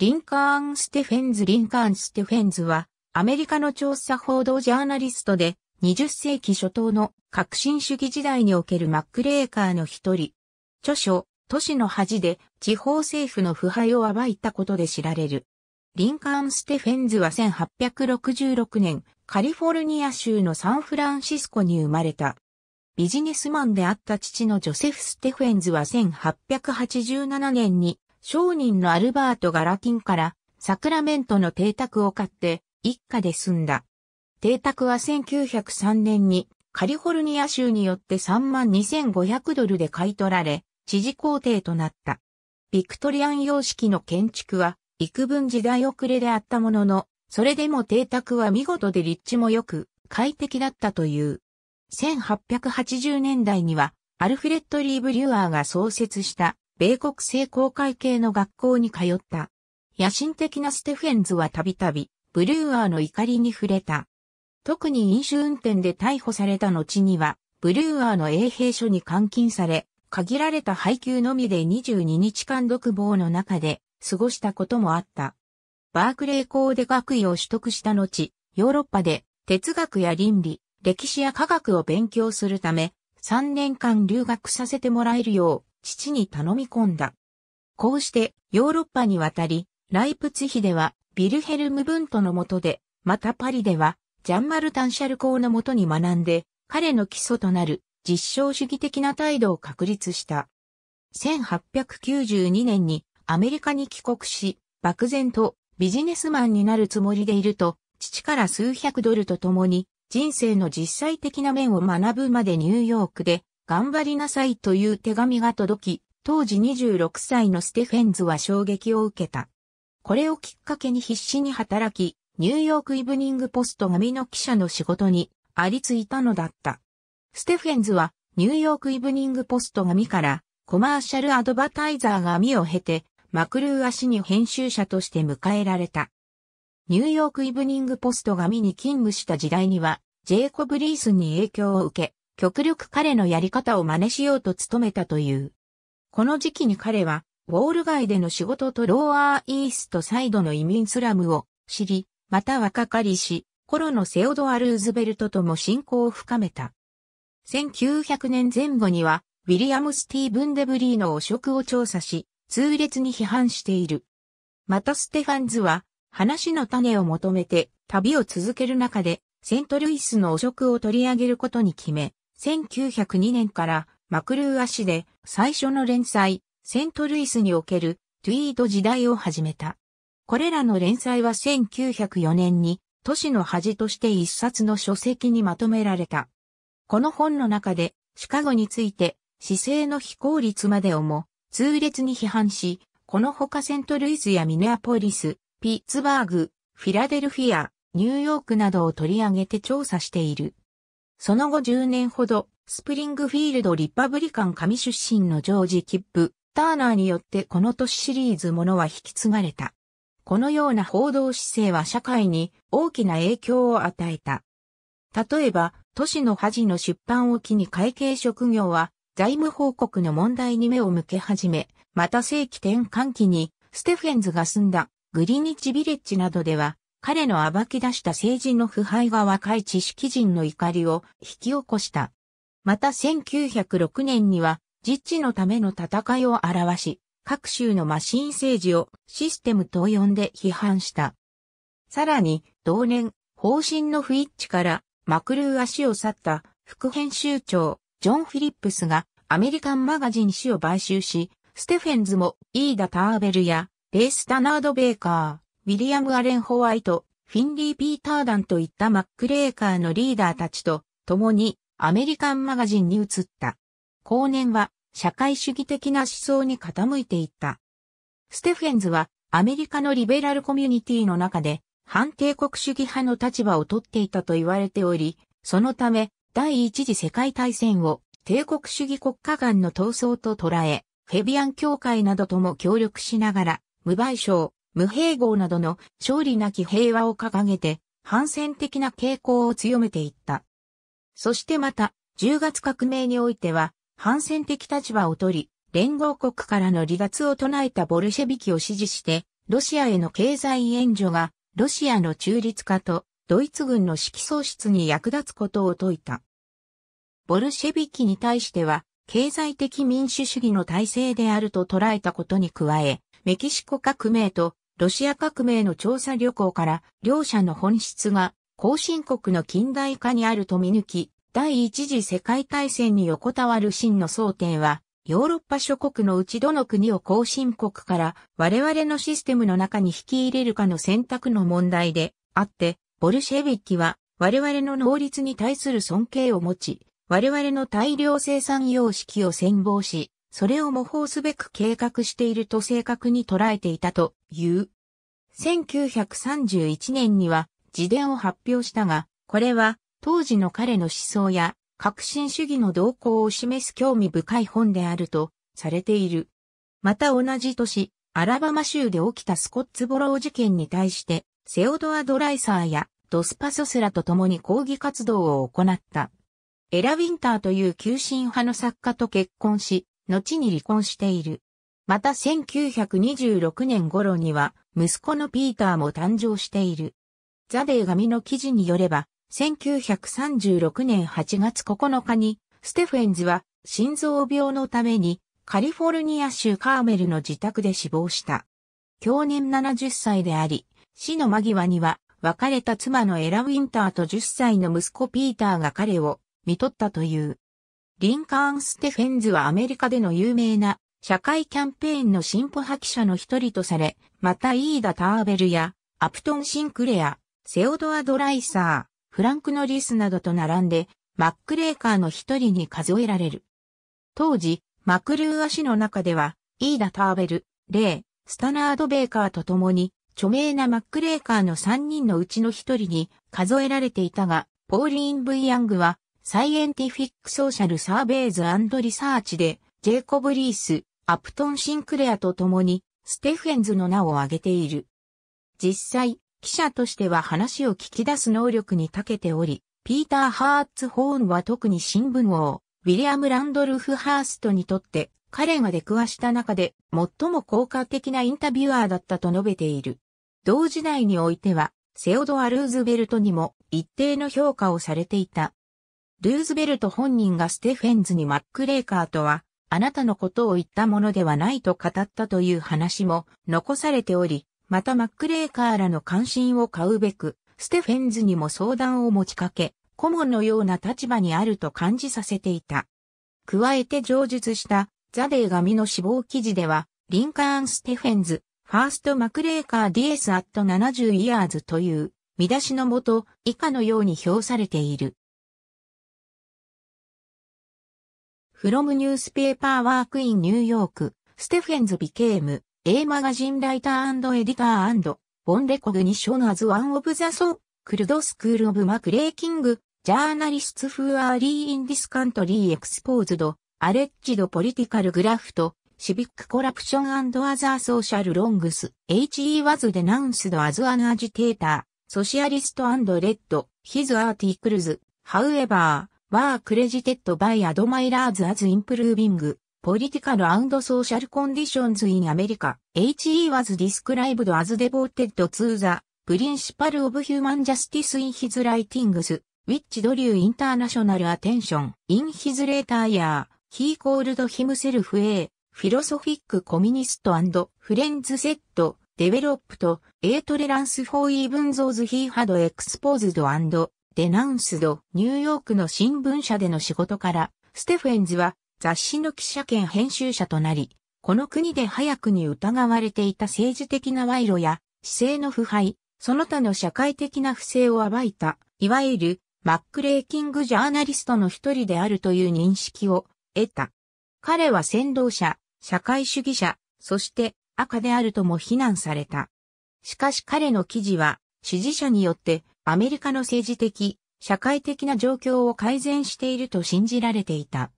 リンカーン・ステフェンズ・リンカーン・ステフェンズは、アメリカの調査報道ジャーナリストで、20世紀初頭の革新主義時代におけるマックレーカーの一人。著書、都市の恥で地方政府の腐敗を暴いたことで知られる。リンカーン・ステフェンズは1866年、カリフォルニア州のサンフランシスコに生まれた。ビジネスマンであった父のジョセフ・ステフェンズは1887年に商人のアルバートがラティンからサクラメントの邸宅を買って一家で住んだ。邸宅は1903年にカリフォルニア州によって32,500ドルで買い取られ、知事工程となった。ビクトリアン様式の建築は幾分時代遅れであったものの、それでも邸宅は見事で立地も良く快適だったという。1880年代にはアルフレッド・リー・ブリュアーが創設した米国製公会系の学校に通った。野心的なステフェンズはたびたび、ブルーアーの怒りに触れた。特に飲酒運転で逮捕された後には、ブルーアーの衛兵所に監禁され、限られた配給のみで22日間独房の中で過ごしたこともあった。バークレー校で学位を取得した後、ヨーロッパで哲学や倫理、歴史や科学を勉強するため、3年間留学させてもらえるよう父に頼み込んだ。こうしてヨーロッパに渡り、ライプツヒではビルヘルム・ブントの下で、またパリではジャンマル・タンシャル公の下に学んで、彼の基礎となる実証主義的な態度を確立した。1892年にアメリカに帰国し、漠然とビジネスマンになるつもりでいると、父から数百ドルと共に人生の実際的な面を学ぶまでニューヨークで頑張りなさいという手紙が届き、当時26歳のステフェンズは衝撃を受けた。これをきっかけに必死に働き、ニューヨークイブニングポスト紙の記者の仕事にありついたのだった。ステフェンズはニューヨークイブニングポスト紙からコマーシャルアドバタイザーが網を経てマクルーア氏に編集者として迎えられた。ニューヨークイブニングポスト紙に勤務した時代にはジェイコブ・リースに影響を受け、極力彼のやり方を真似しようと努めたという。この時期に彼は、ウォール街での仕事とローアーイーストサイドの移民スラムを知り、また若かりし、頃のセオドア・ルーズベルトとも親交を深めた。1900年前後には、ウィリアム・スティーブン・デブリーの汚職を調査し、痛烈に批判している。またステファンズは、話の種を求めて旅を続ける中で、セントルイスの汚職を取り上げることに決め、1902年からマクルーア市で最初の連載、セントルイスにおけるトゥイード時代を始めた。これらの連載は1904年に都市の恥として一冊の書籍にまとめられた。この本の中でシカゴについて姿勢の非効率までをも痛烈に批判し、このほかセントルイスやミネアポリス、ピッツバーグ、フィラデルフィア、ニューヨークなどを取り上げて調査している。その後10年ほど、スプリングフィールド・リパブリカン紙出身のジョージ・キップ、ターナーによってこの年シリーズものは引き継がれた。このような報道姿勢は社会に大きな影響を与えた。例えば、都市の恥の出版を機に会計職業は財務報告の問題に目を向け始め、また正規転換期にステフェンズが住んだグリニッチビレッジなどでは彼の暴き出した政治の腐敗が若い知識人の怒りを引き起こした。また1906年には、実地のための戦いを表し、各州のマシン政治をシステムと呼んで批判した。さらに、同年、方針の不一致からマクルー足を去った副編集長、ジョン・フィリップスがアメリカンマガジン誌を買収し、ステフェンズもイーダ・ターベルやレイス・タナード・ベーカー、ウィリアム・アレン・ホワイト、フィンリー・ピーターダンといったマックレーカーのリーダーたちと共にアメリカンマガジンに移った。後年は社会主義的な思想に傾いていった。ステフェンズはアメリカのリベラルコミュニティの中で反帝国主義派の立場をとっていたと言われており、そのため第一次世界大戦を帝国主義国家間の闘争と捉え、フェビアン協会などとも協力しながら、無賠償、無併合などの勝利なき平和を掲げて、反戦的な傾向を強めていった。そしてまた、10月革命においては、反戦的立場を取り、連合国からの離脱を唱えたボルシェビキを支持して、ロシアへの経済援助が、ロシアの中立化と、ドイツ軍の指揮喪失に役立つことを説いた。ボルシェビキに対しては、経済的民主主義の体制であると捉えたことに加え、メキシコ革命とロシア革命の調査旅行から両者の本質が後進国の近代化にあると見抜き、第一次世界大戦に横たわる真の争点は、ヨーロッパ諸国のうちどの国を後進国から我々のシステムの中に引き入れるかの選択の問題であって、ボルシェビキは我々の能率に対する尊敬を持ち、我々の大量生産様式を先望し、それを模倣すべく計画していると正確に捉えていたという。1931年には自伝を発表したが、これは当時の彼の思想や革新主義の動向を示す興味深い本であるとされている。また同じ年、アラバマ州で起きたスコッツボロー事件に対して、セオドア・ドライサーやドスパソスラと共に抗議活動を行った。エラ・ウィンターという急進派の作家と結婚し、後に離婚している。また1926年頃には、息子のピーターも誕生している。ザ・デー紙の記事によれば、1936年8月9日に、ステフェンズは心臓病のためにカリフォルニア州カーメルの自宅で死亡した。去年70歳であり、死の間際には別れた妻のエラ・ウィンターと10歳の息子ピーターが彼を見取ったという。リンカーン・ステフェンズはアメリカでの有名な社会キャンペーンの進歩破棄者の一人とされ、またイーダ・ターベルやアプトン・シンクレア、セオドア・ドライサー、フランク・ノリスなどと並んで、マック・レーカーの一人に数えられる。当時、マクルーア氏の中では、イーダ・ターベル、レイ、スタナード・ベーカーと共に、著名なマック・レーカーの三人のうちの一人に数えられていたが、ポーリーン・ブイ・ヤングは、サイエンティフィック・ソーシャル・サーベイズ・リサーチで、ジェイコブ・リース、アプトン・シンクレアと共に、ステフェンズの名を挙げている。実際、記者としては話を聞き出す能力に長けており、ピーター・ハーツ・ホーンは特に新聞王、ウィリアム・ランドルフ・ハーストにとって、彼が出くわした中で最も効果的なインタビュアーだったと述べている。同時代においては、セオドア・ルーズベルトにも一定の評価をされていた。ルーズベルト本人がステフェンズにマック・レーカーとは、あなたのことを言ったものではないと語ったという話も残されており、またマック・レーカーらの関心を買うべく、ステフェンズにも相談を持ちかけ、顧問のような立場にあると感じさせていた。加えて上述したザ・デー紙の死亡記事では、リンカーン・ステフェンズ、ファースト・マクレーカー・ディエス・アット・ 70・ イヤーズという見出しのもと以下のように評されている。from newspaper work in New York, Stephens became a magazine writer and editor and o n recognition as one of the so called school of making c r a journalists who are in this country exposed, alleged political graft, civic corruption and other social wrongs. He was denounced as an agitator, socialist and r e d his articles. However, were credited by admirers as improving political and social conditions in America. H.E. was described as devoted to the principle of human justice in his writings, which drew international attention. In his later year, he called himself a philosophic communist and friends s e t developed a tolerance for even those he had exposed and デナウンスド、ニューヨークの新聞社での仕事から、ステフェンズは雑誌の記者兼編集者となり、この国で早くに疑われていた政治的な賄賂や、姿勢の腐敗、その他の社会的な不正を暴いた、いわゆるマックレーキングジャーナリストの一人であるという認識を得た。彼は先導者、社会主義者、そして赤であるとも非難された。しかし彼の記事は支持者によってアメリカの政治的、社会的な状況を改善していると信じられていた。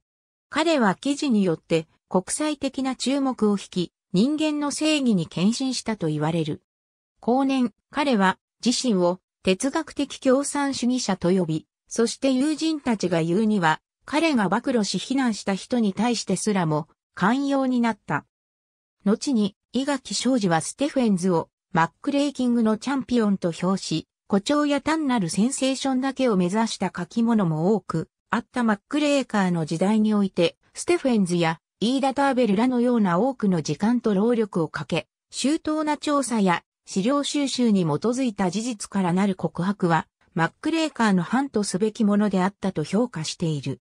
彼は記事によって国際的な注目を引き、人間の正義に献身したと言われる。後年、彼は自身を哲学的共産主義者と呼び、そして友人たちが言うには、彼が暴露し非難した人に対してすらも寛容になった。後に、伊垣商事はステフェンズをマックレーキングのチャンピオンと評し、誇張や単なるセンセーションだけを目指した書き物も多く、あったマックレーカーの時代において、ステフェンズやイーダ・ターベルらのような多くの時間と労力をかけ、周到な調査や資料収集に基づいた事実からなる告白は、マックレーカーの反とすべきものであったと評価している。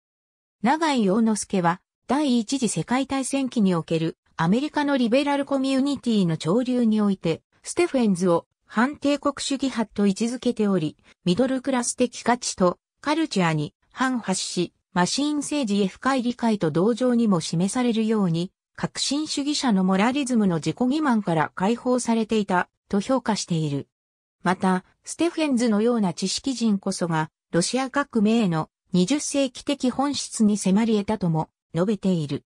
長井洋之助は、第一次世界大戦期におけるアメリカのリベラルコミュニティの潮流において、ステフェンズを反帝国主義派と位置づけており、ミドルクラス的価値とカルチャーに反発し、マシーン政治へ深い理解と同情にも示されるように、革新主義者のモラリズムの自己欺瞞から解放されていたと評価している。また、ステフェンズのような知識人こそが、ロシア革命への20世紀的本質に迫り得たとも述べている。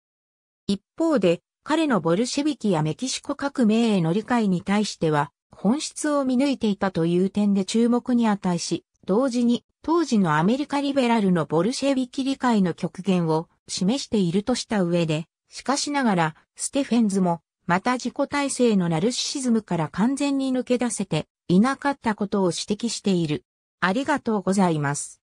一方で、彼のボルシェビキやメキシコ革命への理解に対しては、本質を見抜いていたという点で注目に値し、同時に当時のアメリカリベラルのボルシェビキ理解の極限を示しているとした上で、しかしながら、ステフェンズも、また自己体制のナルシシズムから完全に抜け出せていなかったことを指摘している。ありがとうございます。